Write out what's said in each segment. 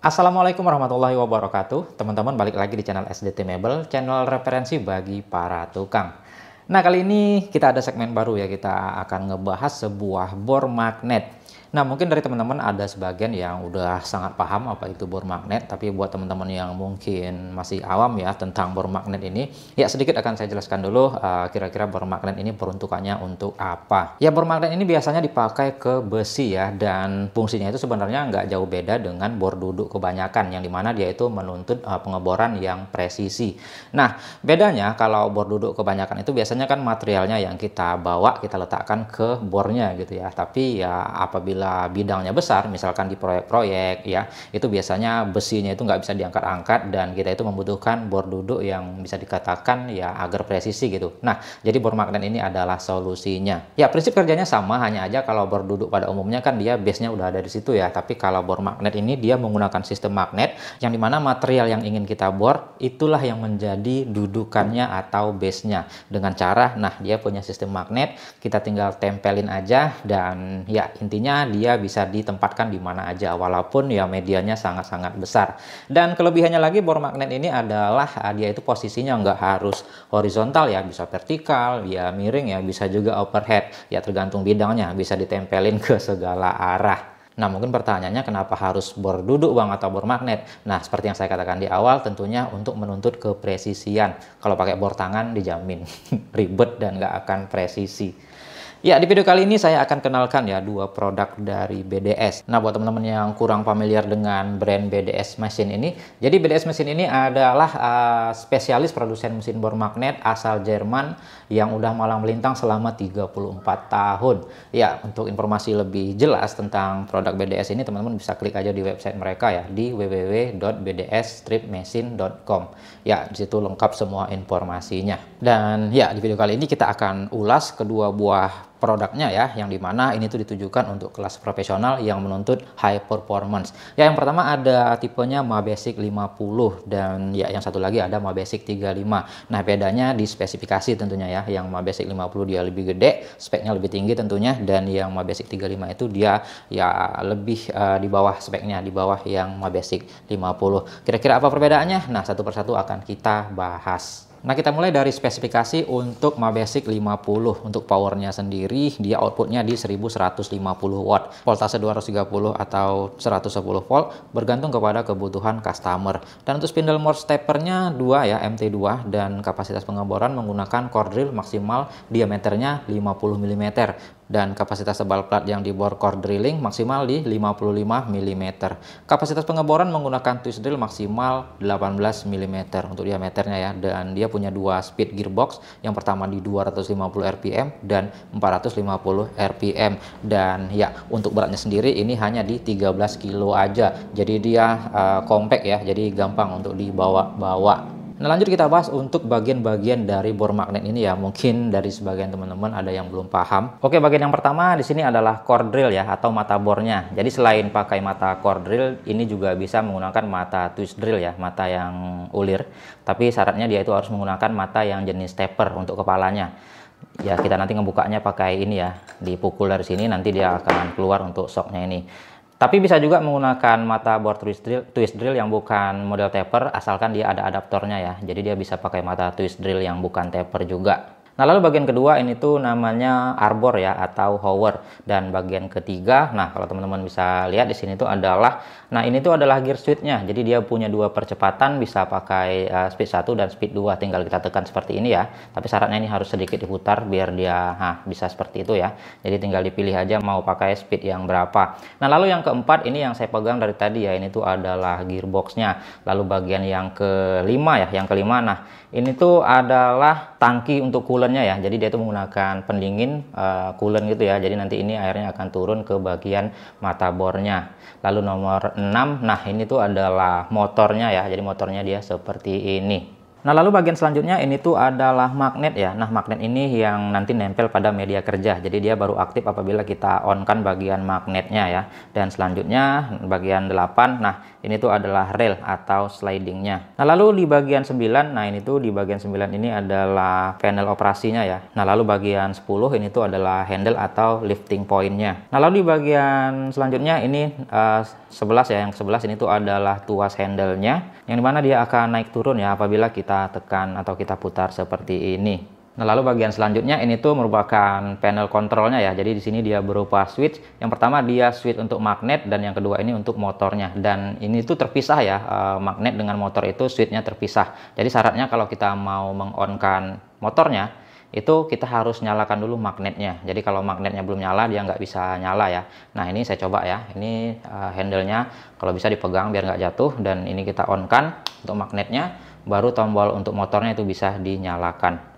Assalamualaikum warahmatullahi wabarakatuh. Teman-teman balik lagi di channel SDT Mebel, channel referensi bagi para tukang. Nah, kali ini kita ada segmen baru ya. Kita akan ngebahas sebuah bor magnet. Nah mungkin dari teman-teman ada sebagian yang udah sangat paham apa itu bor magnet, tapi buat teman-teman yang mungkin masih awam ya tentang bor magnet ini, ya sedikit akan saya jelaskan dulu eh, kira-kira bor magnet ini peruntukannya untuk apa. Ya bor magnet ini biasanya dipakai ke besi ya, dan fungsinya itu sebenarnya nggak jauh beda dengan bor duduk kebanyakan, yang dimana dia itu menuntut uh, pengeboran yang presisi. Nah bedanya kalau bor duduk kebanyakan itu biasanya kan materialnya yang kita bawa kita letakkan ke bornya gitu ya, tapi ya apabila apabila bidangnya besar, misalkan di proyek-proyek ya, itu biasanya besinya itu nggak bisa diangkat-angkat dan kita itu membutuhkan bor duduk yang bisa dikatakan ya agar presisi gitu. Nah, jadi bor magnet ini adalah solusinya. Ya, prinsip kerjanya sama, hanya aja kalau bor duduk pada umumnya kan dia base-nya udah ada di situ ya, tapi kalau bor magnet ini dia menggunakan sistem magnet yang dimana material yang ingin kita bor itulah yang menjadi dudukannya atau base-nya dengan cara nah dia punya sistem magnet kita tinggal tempelin aja dan ya intinya dia bisa ditempatkan di mana aja walaupun ya medianya sangat-sangat besar. Dan kelebihannya lagi bor magnet ini adalah ah, dia itu posisinya nggak harus horizontal ya, bisa vertikal, ya miring ya, bisa juga overhead. Ya tergantung bidangnya, bisa ditempelin ke segala arah. Nah, mungkin pertanyaannya kenapa harus bor duduk bang atau bor magnet? Nah, seperti yang saya katakan di awal, tentunya untuk menuntut kepresisian. Kalau pakai bor tangan dijamin ribet dan nggak akan presisi. Ya, di video kali ini saya akan kenalkan ya dua produk dari BDS. Nah, buat teman-teman yang kurang familiar dengan brand BDS mesin ini, jadi BDS mesin ini adalah uh, spesialis produsen mesin bor magnet asal Jerman yang udah malang melintang selama 34 tahun. Ya, untuk informasi lebih jelas tentang produk BDS ini, teman-teman bisa klik aja di website mereka ya di www.bdsstripmesin.com. Ya, di situ lengkap semua informasinya. Dan ya, di video kali ini kita akan ulas kedua buah produknya ya yang dimana ini tuh ditujukan untuk kelas profesional yang menuntut high performance ya yang pertama ada tipenya MA Basic 50 dan ya yang satu lagi ada MA Basic 35 nah bedanya di spesifikasi tentunya ya yang MA Basic 50 dia lebih gede speknya lebih tinggi tentunya dan yang MA Basic 35 itu dia ya lebih uh, di bawah speknya di bawah yang MA Basic 50 kira-kira apa perbedaannya nah satu persatu akan kita bahas Nah kita mulai dari spesifikasi untuk Mabasic 50 untuk powernya sendiri dia outputnya di 1150 watt voltase 230 atau 110 volt bergantung kepada kebutuhan customer dan untuk spindle morse steppernya 2 ya MT2 dan kapasitas pengeboran menggunakan core drill maksimal diameternya 50 mm dan kapasitas tebal plat yang dibor core drilling maksimal di 55 mm. Kapasitas pengeboran menggunakan twist drill maksimal 18 mm untuk diameternya ya dan dia punya dua speed gearbox yang pertama di 250 rpm dan 450 rpm dan ya untuk beratnya sendiri ini hanya di 13 kilo aja jadi dia uh, compact ya jadi gampang untuk dibawa-bawa Nah lanjut kita bahas untuk bagian-bagian dari bor magnet ini ya. Mungkin dari sebagian teman-teman ada yang belum paham. Oke bagian yang pertama di sini adalah core drill ya atau mata bornya. Jadi selain pakai mata core drill ini juga bisa menggunakan mata twist drill ya. Mata yang ulir. Tapi syaratnya dia itu harus menggunakan mata yang jenis stepper untuk kepalanya. Ya kita nanti ngebukanya pakai ini ya. Dipukul dari sini nanti dia akan keluar untuk soknya ini. Tapi bisa juga menggunakan mata bor twist drill, twist drill yang bukan model taper asalkan dia ada adaptornya ya. Jadi dia bisa pakai mata twist drill yang bukan taper juga. Nah, lalu bagian kedua ini tuh namanya arbor ya atau hover dan bagian ketiga, nah kalau teman-teman bisa lihat di sini tuh adalah nah ini tuh adalah gear switch-nya. Jadi dia punya dua percepatan bisa pakai uh, speed 1 dan speed 2 tinggal kita tekan seperti ini ya. Tapi syaratnya ini harus sedikit diputar biar dia nah, bisa seperti itu ya. Jadi tinggal dipilih aja mau pakai speed yang berapa. Nah, lalu yang keempat ini yang saya pegang dari tadi ya ini tuh adalah gearbox-nya. Lalu bagian yang kelima ya, yang kelima nah ini tuh adalah tangki untuk coolant coolernya ya. Jadi dia itu menggunakan pendingin uh, coolant gitu ya. Jadi nanti ini airnya akan turun ke bagian mata bornya. Lalu nomor 6, nah ini tuh adalah motornya ya. Jadi motornya dia seperti ini. Nah lalu bagian selanjutnya ini tuh adalah magnet ya. Nah magnet ini yang nanti nempel pada media kerja. Jadi dia baru aktif apabila kita on kan bagian magnetnya ya. Dan selanjutnya bagian 8. Nah ini tuh adalah rail atau slidingnya. Nah lalu di bagian 9, nah ini tuh di bagian 9 ini adalah panel operasinya ya. Nah lalu bagian 10 ini tuh adalah handle atau lifting pointnya. Nah lalu di bagian selanjutnya ini uh, eh, 11 ya, yang 11 ini tuh adalah tuas handlenya nya yang dimana dia akan naik turun ya apabila kita tekan atau kita putar seperti ini. Nah, lalu bagian selanjutnya ini tuh merupakan panel kontrolnya ya. Jadi di sini dia berupa switch. Yang pertama dia switch untuk magnet dan yang kedua ini untuk motornya. Dan ini tuh terpisah ya, e, magnet dengan motor itu switchnya terpisah. Jadi syaratnya kalau kita mau mengonkan motornya, itu kita harus nyalakan dulu magnetnya. Jadi kalau magnetnya belum nyala, dia nggak bisa nyala ya. Nah ini saya coba ya, ini e, handlenya kalau bisa dipegang biar nggak jatuh. Dan ini kita onkan untuk magnetnya, baru tombol untuk motornya itu bisa dinyalakan.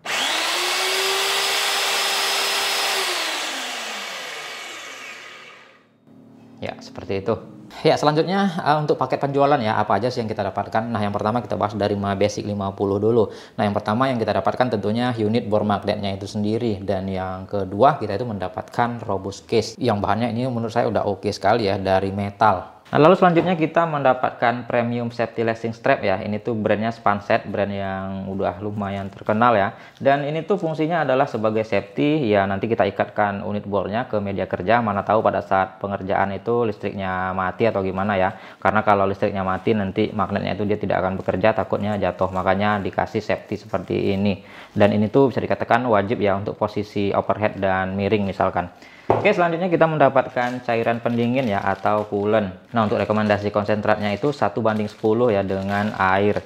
seperti itu. Ya, selanjutnya eh, untuk paket penjualan ya, apa aja sih yang kita dapatkan? Nah, yang pertama kita bahas dari My Basic 50 dulu. Nah, yang pertama yang kita dapatkan tentunya unit bor magnetnya itu sendiri dan yang kedua kita itu mendapatkan robust case. Yang bahannya ini menurut saya udah oke okay sekali ya dari metal Nah, lalu selanjutnya kita mendapatkan premium safety lacing strap ya. Ini tuh brandnya Spanset, brand yang udah lumayan terkenal ya. Dan ini tuh fungsinya adalah sebagai safety, ya nanti kita ikatkan unit bornya ke media kerja, mana tahu pada saat pengerjaan itu listriknya mati atau gimana ya. Karena kalau listriknya mati nanti magnetnya itu dia tidak akan bekerja, takutnya jatuh. Makanya dikasih safety seperti ini. Dan ini tuh bisa dikatakan wajib ya untuk posisi overhead dan miring misalkan. Oke, selanjutnya kita mendapatkan cairan pendingin ya atau coolant. Nah, Nah untuk rekomendasi konsentratnya itu satu banding 10 ya dengan air.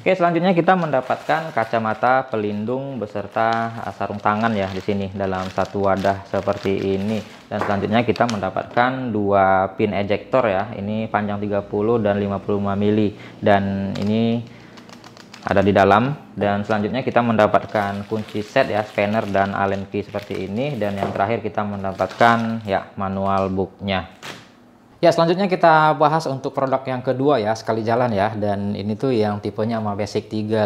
Oke selanjutnya kita mendapatkan kacamata pelindung beserta eh, sarung tangan ya di sini dalam satu wadah seperti ini. Dan selanjutnya kita mendapatkan dua pin ejector ya. Ini panjang 30 dan 55 mili dan ini ada di dalam dan selanjutnya kita mendapatkan kunci set ya scanner dan allen key seperti ini dan yang terakhir kita mendapatkan ya manual booknya Ya, selanjutnya kita bahas untuk produk yang kedua ya, sekali jalan ya. Dan ini tuh yang tipenya sama Basic 35.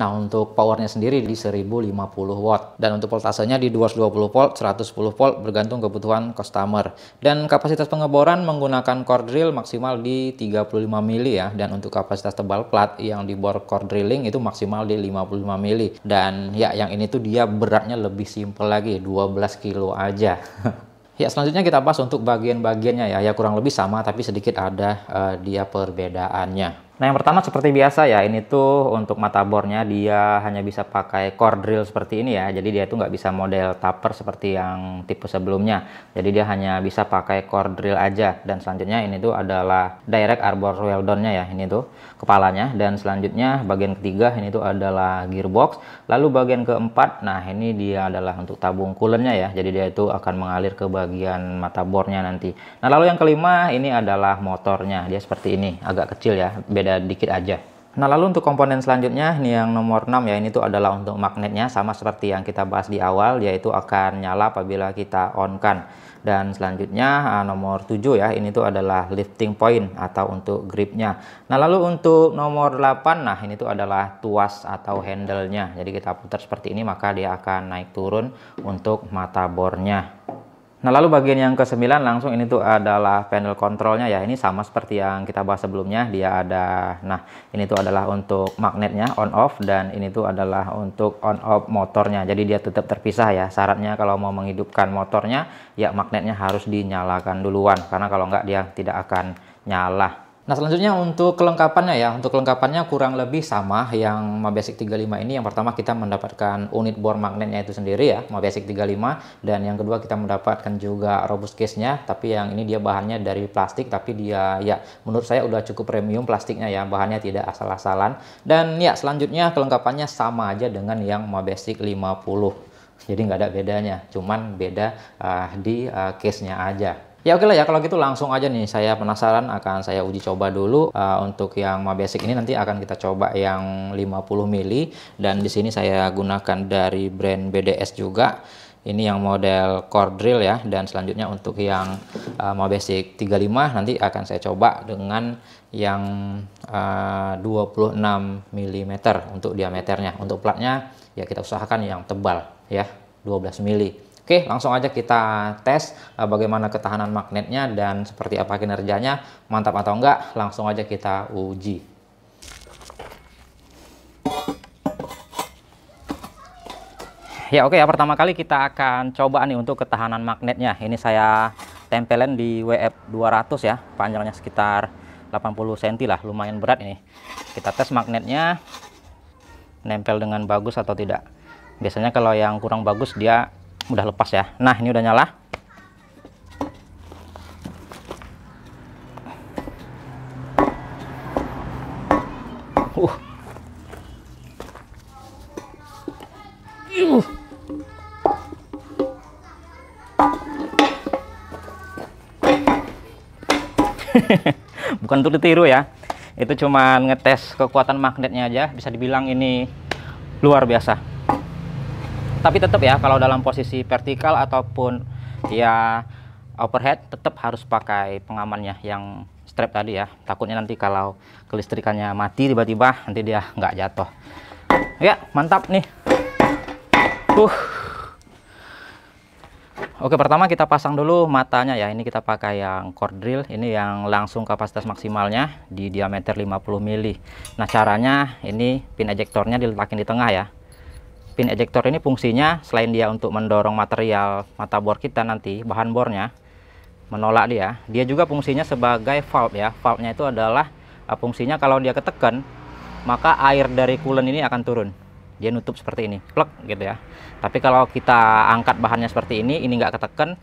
Nah, untuk powernya sendiri di 1050 watt. Dan untuk voltasenya di 220 volt, 110 volt bergantung kebutuhan customer. Dan kapasitas pengeboran menggunakan core drill maksimal di 35 mili ya. Dan untuk kapasitas tebal plat yang dibor core drilling itu maksimal di 55 mili. Dan ya, yang ini tuh dia beratnya lebih simpel lagi, 12 kilo aja. Ya, selanjutnya kita bahas untuk bagian-bagiannya ya. Ya kurang lebih sama tapi sedikit ada uh, dia perbedaannya. Nah yang pertama seperti biasa ya ini tuh untuk mata bornya dia hanya bisa pakai core drill seperti ini ya. Jadi dia tuh nggak bisa model taper seperti yang tipe sebelumnya. Jadi dia hanya bisa pakai core drill aja. Dan selanjutnya ini tuh adalah direct arbor weldonnya ya ini tuh kepalanya. Dan selanjutnya bagian ketiga ini tuh adalah gearbox. Lalu bagian keempat nah ini dia adalah untuk tabung coolernya ya. Jadi dia itu akan mengalir ke bagian mata bornya nanti. Nah lalu yang kelima ini adalah motornya. Dia seperti ini agak kecil ya. Beda beda dikit aja. Nah, lalu untuk komponen selanjutnya, ini yang nomor 6 ya, ini tuh adalah untuk magnetnya, sama seperti yang kita bahas di awal, yaitu akan nyala apabila kita on-kan. Dan selanjutnya ah, nomor 7 ya, ini tuh adalah lifting point atau untuk gripnya. Nah, lalu untuk nomor 8, nah ini tuh adalah tuas atau handle-nya. Jadi kita putar seperti ini, maka dia akan naik turun untuk mata bornya. Nah, lalu bagian yang ke-9 langsung ini tuh adalah panel kontrolnya ya. Ini sama seperti yang kita bahas sebelumnya, dia ada nah, ini tuh adalah untuk magnetnya on off dan ini tuh adalah untuk on off motornya. Jadi dia tetap terpisah ya. Syaratnya kalau mau menghidupkan motornya ya magnetnya harus dinyalakan duluan karena kalau enggak dia tidak akan nyala. Nah selanjutnya untuk kelengkapannya ya, untuk kelengkapannya kurang lebih sama yang Mabasic 35 ini. Yang pertama kita mendapatkan unit bor magnetnya itu sendiri ya, Mabasic 35. Dan yang kedua kita mendapatkan juga robust case-nya, tapi yang ini dia bahannya dari plastik, tapi dia ya menurut saya udah cukup premium plastiknya ya, bahannya tidak asal-asalan. Dan ya selanjutnya kelengkapannya sama aja dengan yang Mabasic 50. Jadi nggak ada bedanya, cuman beda uh, di uh, case-nya aja. Ya oke okay lah ya kalau gitu langsung aja nih saya penasaran akan saya uji coba dulu uh, untuk yang Basic ini nanti akan kita coba yang 50 mili dan di sini saya gunakan dari brand BDS juga ini yang model core drill ya dan selanjutnya untuk yang uh, basic 35 nanti akan saya coba dengan yang uh, 26 mm untuk diameternya untuk platnya ya kita usahakan yang tebal ya 12 mili Oke, langsung aja kita tes eh, bagaimana ketahanan magnetnya dan seperti apa kinerjanya, mantap atau enggak, langsung aja kita uji. Ya oke ya, pertama kali kita akan coba nih untuk ketahanan magnetnya. Ini saya tempelin di WF200 ya, panjangnya sekitar 80 cm lah, lumayan berat ini. Kita tes magnetnya, nempel dengan bagus atau tidak. Biasanya kalau yang kurang bagus dia udah lepas ya nah ini udah nyala uh, uh. bukan untuk ditiru ya itu cuman ngetes kekuatan magnetnya aja bisa dibilang ini luar biasa tapi tetap ya kalau dalam posisi vertikal ataupun ya overhead tetap harus pakai pengamannya yang strap tadi ya takutnya nanti kalau kelistrikannya mati tiba-tiba nanti dia nggak jatuh ya mantap nih uh Oke pertama kita pasang dulu matanya ya ini kita pakai yang cord drill ini yang langsung kapasitas maksimalnya di diameter 50 mili nah caranya ini pin ejektornya diletakin di tengah ya pin ejector ini fungsinya selain dia untuk mendorong material mata bor kita nanti bahan bornya menolak dia dia juga fungsinya sebagai valve ya valve nya itu adalah uh, fungsinya kalau dia ketekan maka air dari coolant ini akan turun dia nutup seperti ini plek gitu ya tapi kalau kita angkat bahannya seperti ini ini nggak ketekan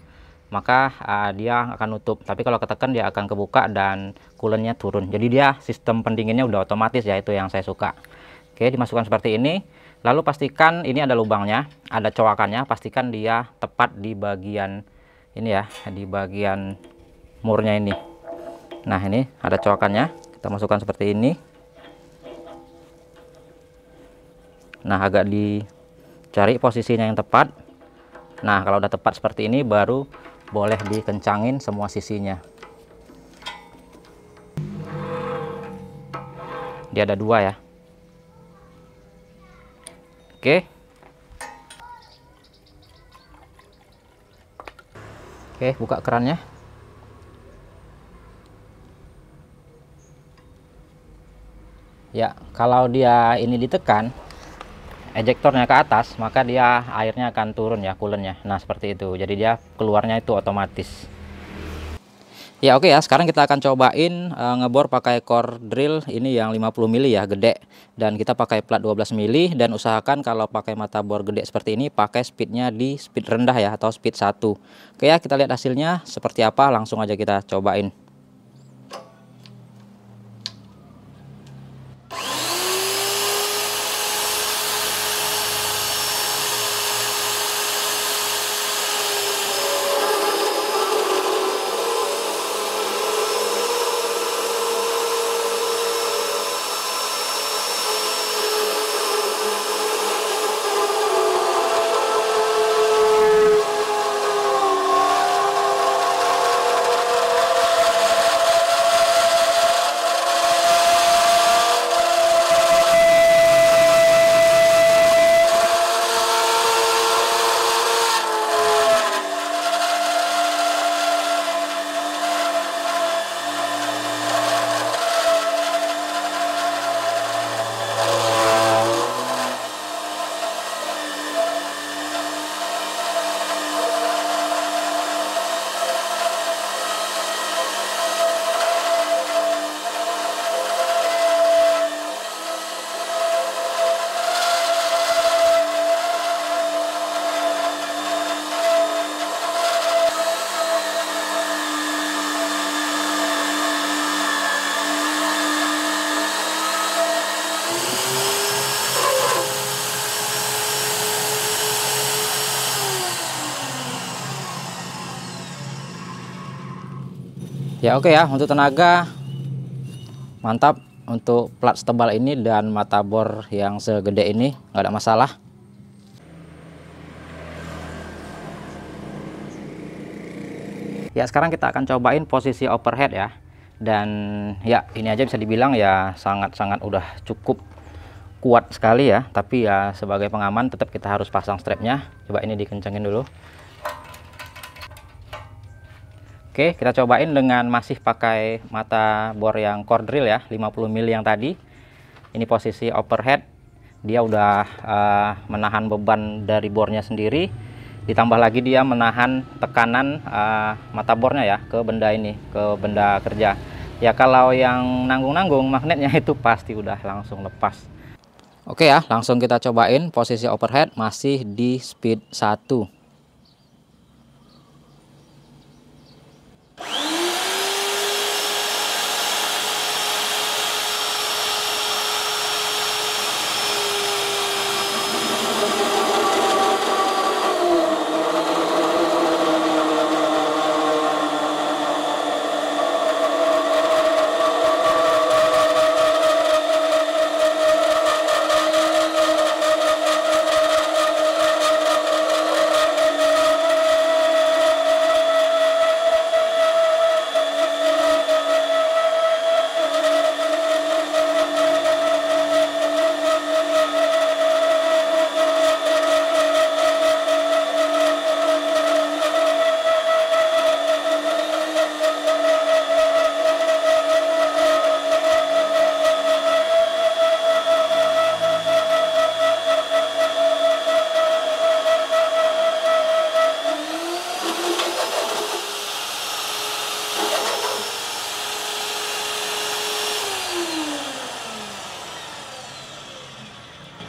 maka uh, dia akan nutup tapi kalau ketekan dia akan kebuka dan coolant-nya turun jadi dia sistem pendinginnya udah otomatis ya itu yang saya suka oke dimasukkan seperti ini Lalu pastikan ini ada lubangnya, ada coakannya, pastikan dia tepat di bagian ini ya, di bagian murnya ini. Nah, ini ada coakannya. Kita masukkan seperti ini. Nah, agak dicari posisinya yang tepat. Nah, kalau udah tepat seperti ini baru boleh dikencangin semua sisinya. Dia ada dua ya. Oke. Oke, buka kerannya. Ya, kalau dia ini ditekan ejektornya ke atas, maka dia airnya akan turun ya, kulennya. Nah, seperti itu. Jadi dia keluarnya itu otomatis. Ya oke okay ya, sekarang kita akan cobain uh, ngebor pakai core drill ini yang 50 mili ya, gede. Dan kita pakai plat 12 mili dan usahakan kalau pakai mata bor gede seperti ini pakai speednya di speed rendah ya atau speed 1. Oke okay ya, kita lihat hasilnya seperti apa langsung aja kita cobain. ya oke okay ya untuk tenaga mantap untuk plat setebal ini dan mata bor yang segede ini nggak ada masalah ya sekarang kita akan cobain posisi overhead ya dan ya ini aja bisa dibilang ya sangat-sangat udah cukup kuat sekali ya tapi ya sebagai pengaman tetap kita harus pasang strapnya coba ini dikencengin dulu Oke, kita cobain dengan masih pakai mata bor yang core drill ya, 50 mil yang tadi. Ini posisi overhead, dia udah uh, menahan beban dari bornya sendiri. Ditambah lagi dia menahan tekanan uh, mata bornya ya ke benda ini, ke benda kerja. Ya kalau yang nanggung-nanggung magnetnya itu pasti udah langsung lepas. Oke ya, langsung kita cobain posisi overhead masih di speed 1.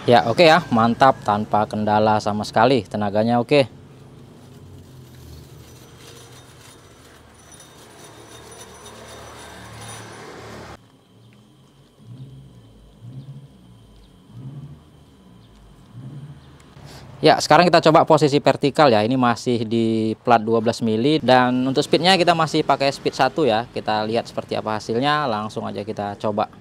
Ya oke okay ya mantap tanpa kendala sama sekali tenaganya oke okay. Ya, sekarang kita coba posisi vertikal ya. Ini masih di plat 12 mili dan untuk speednya kita masih pakai speed 1 ya. Kita lihat seperti apa hasilnya, langsung aja kita coba.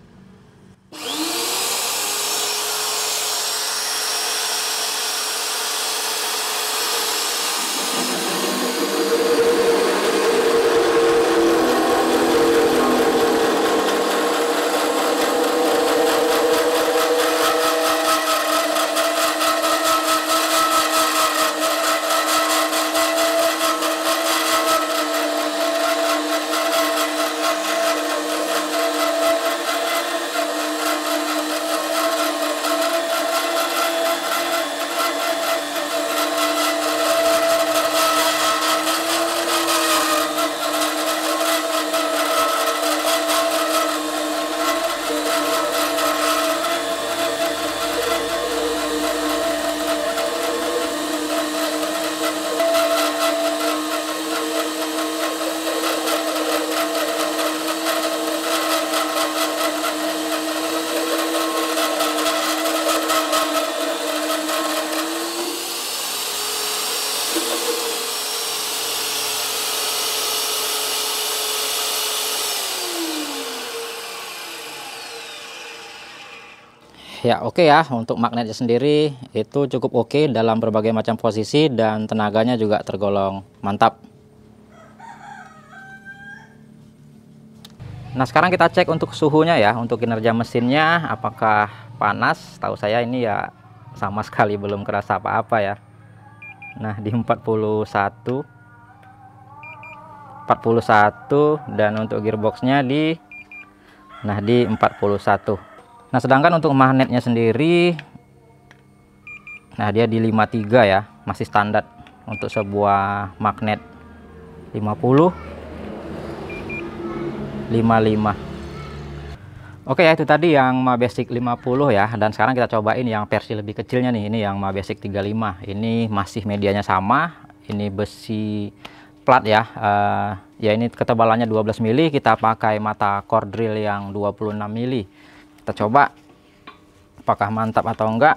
ya oke okay ya untuk magnetnya sendiri itu cukup oke okay dalam berbagai macam posisi dan tenaganya juga tergolong mantap nah sekarang kita cek untuk suhunya ya untuk kinerja mesinnya apakah panas tahu saya ini ya sama sekali belum kerasa apa-apa ya nah di 41 41 dan untuk gearboxnya di nah di 41 Nah, sedangkan untuk magnetnya sendiri nah dia di 53 ya, masih standar untuk sebuah magnet 50 55. Oke ya itu tadi yang Ma Basic 50 ya dan sekarang kita cobain yang versi lebih kecilnya nih. Ini yang Ma Basic 35. Ini masih medianya sama, ini besi plat ya. Uh, ya ini ketebalannya 12 mili, kita pakai mata core drill yang 26 mili kita coba apakah mantap atau enggak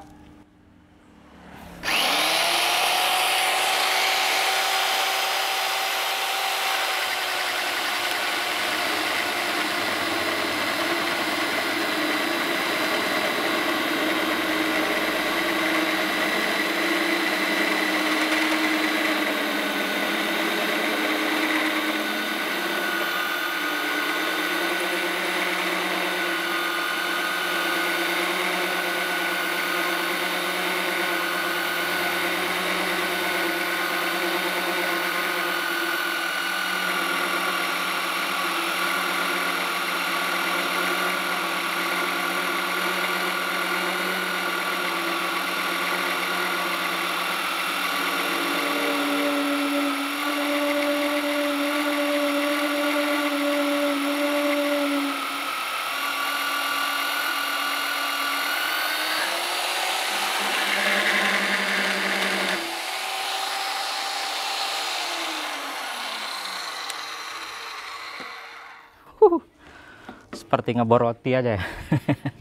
seperti ngebor roti aja ya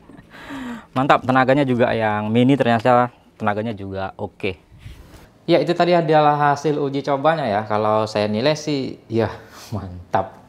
mantap tenaganya juga yang mini ternyata tenaganya juga oke okay. ya itu tadi adalah hasil uji cobanya ya kalau saya nilai sih ya mantap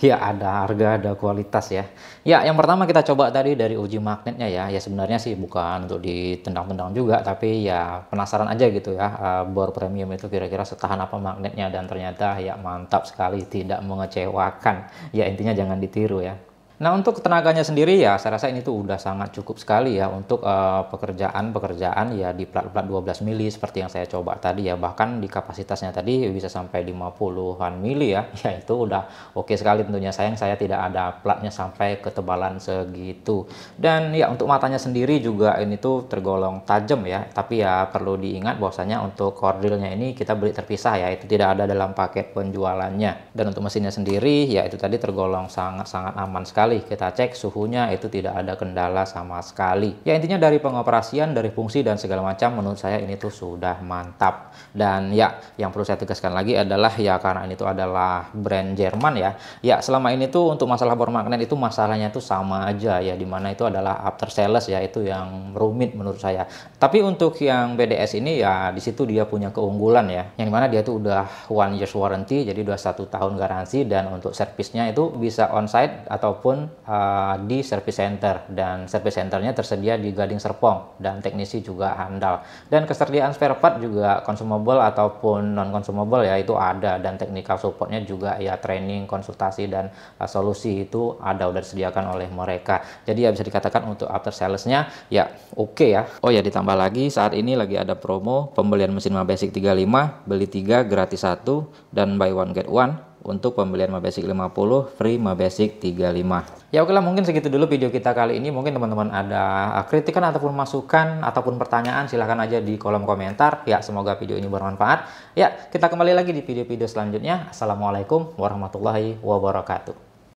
Ya ada harga, ada kualitas ya. Ya yang pertama kita coba tadi dari uji magnetnya ya. Ya sebenarnya sih bukan untuk ditendang-tendang juga, tapi ya penasaran aja gitu ya. Uh, bor premium itu kira-kira setahan apa magnetnya dan ternyata ya mantap sekali, tidak mengecewakan. Ya intinya jangan ditiru ya. Nah untuk tenaganya sendiri ya saya rasa ini tuh udah sangat cukup sekali ya untuk eh, pekerjaan-pekerjaan uh, ya di plat-plat 12 mili seperti yang saya coba tadi ya bahkan di kapasitasnya tadi bisa sampai 50-an mili ya ya itu udah oke sekali tentunya sayang saya tidak ada platnya sampai ketebalan segitu dan ya untuk matanya sendiri juga ini tuh tergolong tajam ya tapi ya perlu diingat bahwasanya untuk cordilnya ini kita beli terpisah ya itu tidak ada dalam paket penjualannya dan untuk mesinnya sendiri ya itu tadi tergolong sangat-sangat aman sekali sekali. Kita cek suhunya itu tidak ada kendala sama sekali. Ya intinya dari pengoperasian, dari fungsi dan segala macam menurut saya ini tuh sudah mantap. Dan ya yang perlu saya tegaskan lagi adalah ya karena ini tuh adalah brand Jerman ya. Ya selama ini tuh untuk masalah bor magnet itu masalahnya tuh sama aja ya dimana itu adalah after sales ya itu yang rumit menurut saya. Tapi untuk yang BDS ini ya disitu dia punya keunggulan ya. Yang dimana dia tuh udah one years warranty jadi udah satu tahun garansi dan untuk servisnya itu bisa on site ataupun uh, di service center dan service centernya tersedia di Gading Serpong dan teknisi juga handal dan kesediaan spare part juga consumable ataupun non consumable ya itu ada dan technical supportnya juga ya training konsultasi dan uh, solusi itu ada udah disediakan oleh mereka jadi ya bisa dikatakan untuk after salesnya ya oke okay ya oh ya ditambah lagi saat ini lagi ada promo pembelian mesin Mabasic 35 beli 3 gratis 1 dan buy one get one untuk pembelian Mabasic 50 free Mabasic 35 ya oke lah mungkin segitu dulu video kita kali ini mungkin teman-teman ada kritikan ataupun masukan ataupun pertanyaan silahkan aja di kolom komentar ya semoga video ini bermanfaat ya kita kembali lagi di video-video selanjutnya Assalamualaikum warahmatullahi wabarakatuh